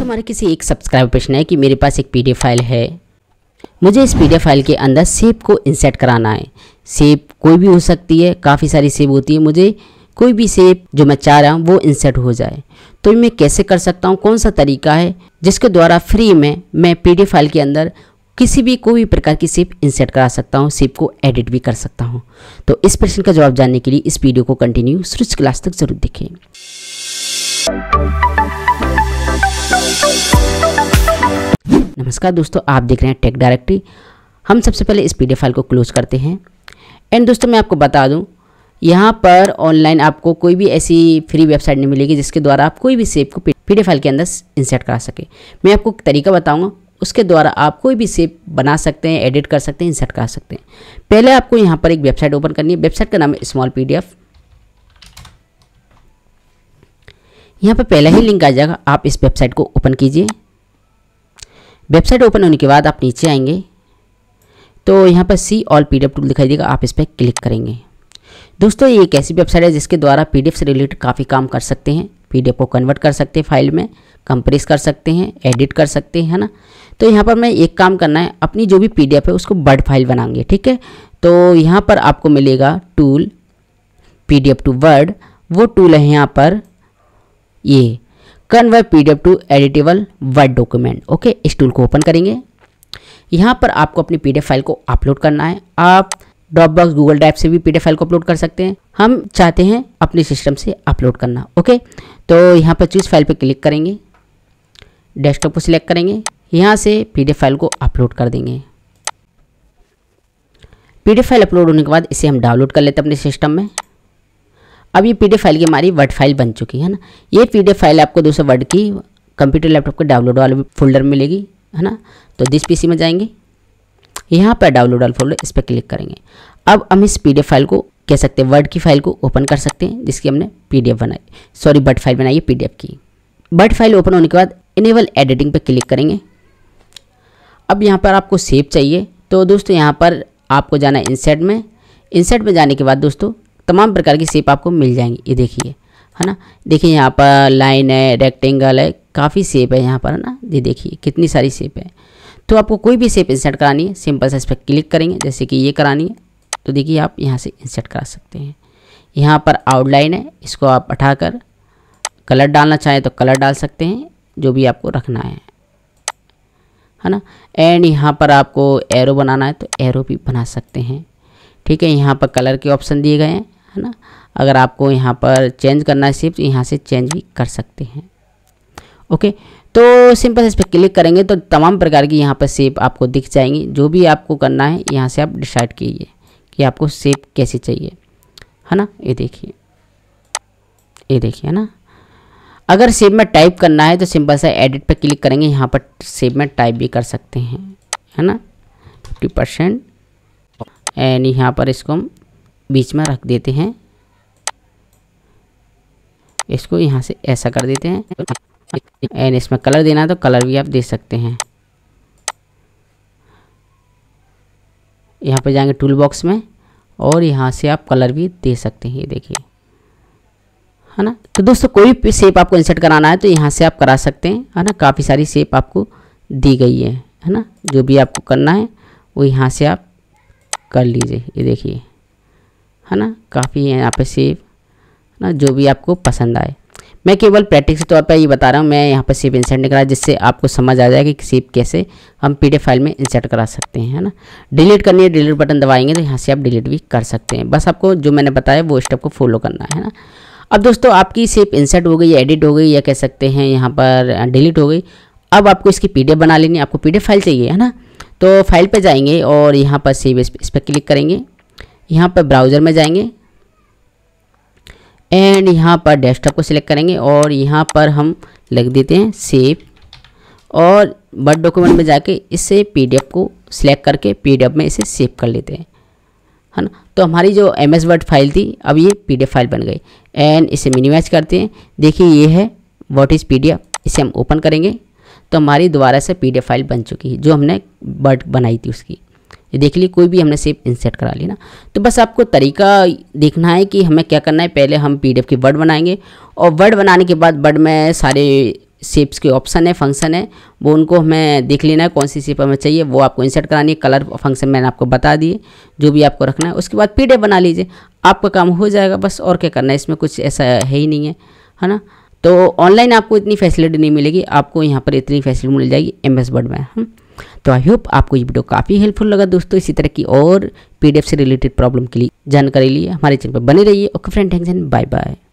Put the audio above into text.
दोस्तों हमारे किसी एक सब्सक्राइबर प्रश्न है कि मेरे पास एक पी फाइल है मुझे इस पी फाइल के अंदर सेब को इंसर्ट कराना है सेब कोई भी हो सकती है काफ़ी सारी सेब होती है मुझे कोई भी सेब जो मैं चाह रहा हूँ वो इंसर्ट हो जाए तो मैं कैसे कर सकता हूँ कौन सा तरीका है जिसके द्वारा फ्री में मैं पी फाइल के अंदर किसी भी कोई भी प्रकार की सेप इंसर्ट करा सकता हूँ सेप को एडिट भी कर सकता हूँ तो इस प्रश्न का जवाब जानने के लिए इस वीडियो को कंटिन्यू सूर्य क्लास तक जरूर देखें नमस्कार दोस्तों आप देख रहे हैं टेक डायरेक्टरी हम सबसे पहले इस पीडीएफ फाइल को क्लोज करते हैं एंड दोस्तों मैं आपको बता दूं यहाँ पर ऑनलाइन आपको कोई भी ऐसी फ्री वेबसाइट नहीं मिलेगी जिसके द्वारा आप कोई भी सेप को पी फाइल के अंदर इंसर्ट करा सके मैं आपको तरीका बताऊँगा उसके द्वारा आप कोई भी सेप बना सकते हैं एडिट कर सकते हैं इंसर्ट करा सकते हैं पहले आपको यहाँ पर एक वेबसाइट ओपन करनी है वेबसाइट का नाम है स्मॉल पी यहाँ पर पहला ही लिंक आ जाएगा आप इस वेबसाइट को ओपन कीजिए वेबसाइट ओपन होने के बाद आप नीचे आएंगे तो यहाँ पर सी ऑल पी टूल दिखाई देगा आप इस पर क्लिक करेंगे दोस्तों ये एक ऐसी वेबसाइट है जिसके द्वारा पी से रिलेटेड काफ़ी काम कर सकते हैं पी को कन्वर्ट कर सकते हैं फाइल में कंप्रेस कर सकते हैं एडिट कर सकते हैं है ना तो यहाँ पर मैं एक काम करना है अपनी जो भी पी है उसको बर्ड फाइल बनाएंगे ठीक है तो यहाँ पर आपको मिलेगा टूल पी टू वर्ड वो टूल है यहाँ पर ये convert PDF to editable word document okay इस टूल को ओपन करेंगे यहाँ पर आपको अपनी पीडीएफ फाइल को अपलोड करना है आप ड्रॉप बॉक्स गूगल ड्राइव से भी पीडीएफ फाइल को अपलोड कर सकते हैं हम चाहते हैं अपने सिस्टम से अपलोड करना ओके तो यहाँ पर चूज फाइल पर क्लिक करेंगे डेस्कटॉप को सिलेक्ट करेंगे यहाँ से पीडीएफ फाइल को अपलोड कर देंगे पीडीएफ फाइल अपलोड होने के बाद इसे हम डाउनलोड कर लेते हैं अपने सिस्टम में अब ये पीडीएफ फाइल की हमारी वर्ड फाइल बन चुकी है ना ये पीडीएफ फाइल आपको दूसरे वर्ड की कंप्यूटर लैपटॉप के डाउनलोड वाले फोल्डर में मिलेगी है ना तो दिस पीसी में जाएंगे यहाँ पर डाउनलोड वाले फोल्डर इस पर क्लिक करेंगे अब हम इस पीडीएफ फाइल को कह सकते हैं वर्ड की फाइल को ओपन कर सकते हैं जिसकी हमने पी बनाई सॉरी बर्ड फाइल बनाई है पीडीएफ की बर्ड फाइल ओपन होने के बाद इनेबल एडिटिंग पर क्लिक करेंगे अब यहाँ पर आपको सेव चाहिए तो दोस्तों यहाँ पर आपको जाना है इंसर्ट में इंसेट में जाने के बाद दोस्तों तमाम प्रकार की शेप आपको मिल जाएंगी ये देखिए है ना देखिए यहाँ पर लाइन है रेक्टेंगल है काफ़ी शेप है यहाँ पर है ना ये देखिए कितनी सारी शेप है तो आपको कोई भी शेप इंसर्ट करानी है सिंपल से इस पर क्लिक करेंगे जैसे कि ये करानी है तो देखिए आप यहाँ से इंसर्ट करा सकते हैं यहाँ पर आउटलाइन है इसको आप हटाकर कलर डालना चाहें तो कलर डाल सकते हैं जो भी आपको रखना है है ना एंड यहाँ पर आपको एरो बनाना है तो एरो भी बना सकते हैं ठीक है यहाँ पर कलर के ऑप्शन दिए गए हैं ना अगर आपको यहाँ पर चेंज करना है सिर्फ यहाँ से चेंज भी कर सकते हैं ओके तो सिंपल इस पर क्लिक करेंगे तो तमाम प्रकार की यहाँ पर सेप आपको दिख जाएंगी जो भी आपको करना है यहाँ से आप डिसाइड कीजिए कि आपको सेप कैसे चाहिए है ना ये देखिए ये देखिए है ना अगर सेब में टाइप करना है तो सिंपल सा एडिट पर क्लिक करेंगे यहाँ पर सेब में टाइप भी कर सकते हैं है ना फिफ्टी परसेंट एंड यहाँ पर इसको हम बीच में रख देते हैं इसको यहाँ से ऐसा कर देते हैं एंड इसमें कलर देना है तो कलर भी आप दे सकते हैं यहाँ पर जाएंगे टूल बॉक्स में और यहाँ से आप कलर भी दे सकते हैं ये देखिए है ना तो दोस्तों कोई भी शेप आपको इंसर्ट कराना है तो यहाँ से आप करा सकते हैं है ना काफ़ी सारी शेप आपको दी गई है है ना जो भी आपको करना है वो यहाँ से आप कर लीजिए ये देखिए है ना काफ़ी है यहाँ पे सेव है ना जो भी आपको पसंद आए मैं केवल प्रैक्टिस के तौर पर ये बता रहा हूँ मैं यहाँ पर सेव इंसर्ट नहीं करा जिससे आपको समझ आ जाएगा कि सेव कैसे हम पी फाइल में इंसर्ट करा सकते हैं है ना डिलीट करनी है डिलीट बटन दबाएंगे तो यहाँ से आप डिलीट भी कर सकते हैं बस आपको जो मैंने बताया वो स्टेप को फॉलो करना है ना अब दोस्तों आपकी सेप इंसर्ट हो गई एडिट हो गई या कह सकते हैं यहाँ पर डिलीट हो गई अब आपको इसकी पी बना लेनी है आपको पी फाइल चाहिए है ना तो फाइल पर जाएंगे और यहाँ पर सेव इस पर क्लिक करेंगे यहाँ पर ब्राउज़र में जाएंगे एंड यहाँ पर डेस्कटॉप को सिलेक्ट करेंगे और यहाँ पर हम लग देते हैं सेव और वर्ड डॉक्यूमेंट में जाके इसे पीडीएफ को सिलेक्ट करके पीडीएफ में इसे सेव कर लेते हैं है ना तो हमारी जो एम एस वर्ड फाइल थी अब ये पीडीएफ फाइल बन गई एंड इसे मिनिमाइज करते हैं देखिए ये है वॉट इज़ पीडीएफ इसे हम ओपन करेंगे तो हमारी दोबारा से पी फाइल बन चुकी है जो हमने वर्ड बनाई थी उसकी ये देख लिए कोई भी हमने सेप इंसर्ट करा लिया ना तो बस आपको तरीका देखना है कि हमें क्या करना है पहले हम पी की वर्ड बनाएंगे और वर्ड बनाने के बाद वर्ड में सारे शेप्स के ऑप्शन है फंक्शन है वो उनको हमें देख लेना है कौन सी शेप हमें चाहिए वो आपको इंसर्ट करानी है कलर फंक्शन मैंने आपको बता दिए जो भी आपको रखना है उसके बाद पी बना लीजिए आपका काम हो जाएगा बस और क्या करना है इसमें कुछ ऐसा है ही नहीं है है ना तो ऑनलाइन आपको इतनी फैसिलिटी नहीं मिलेगी आपको यहाँ पर इतनी फैसिलिटी मिल जाएगी एम एस वर्ड में तो आई होप आपको ये वीडियो काफ़ी हेल्पफुल लगा दोस्तों इसी तरह की और पीडीएफ से रिलेटेड प्रॉब्लम के लिए जानकारी लिए हमारे चैनल पर बने रहिए okay friend thanks and bye bye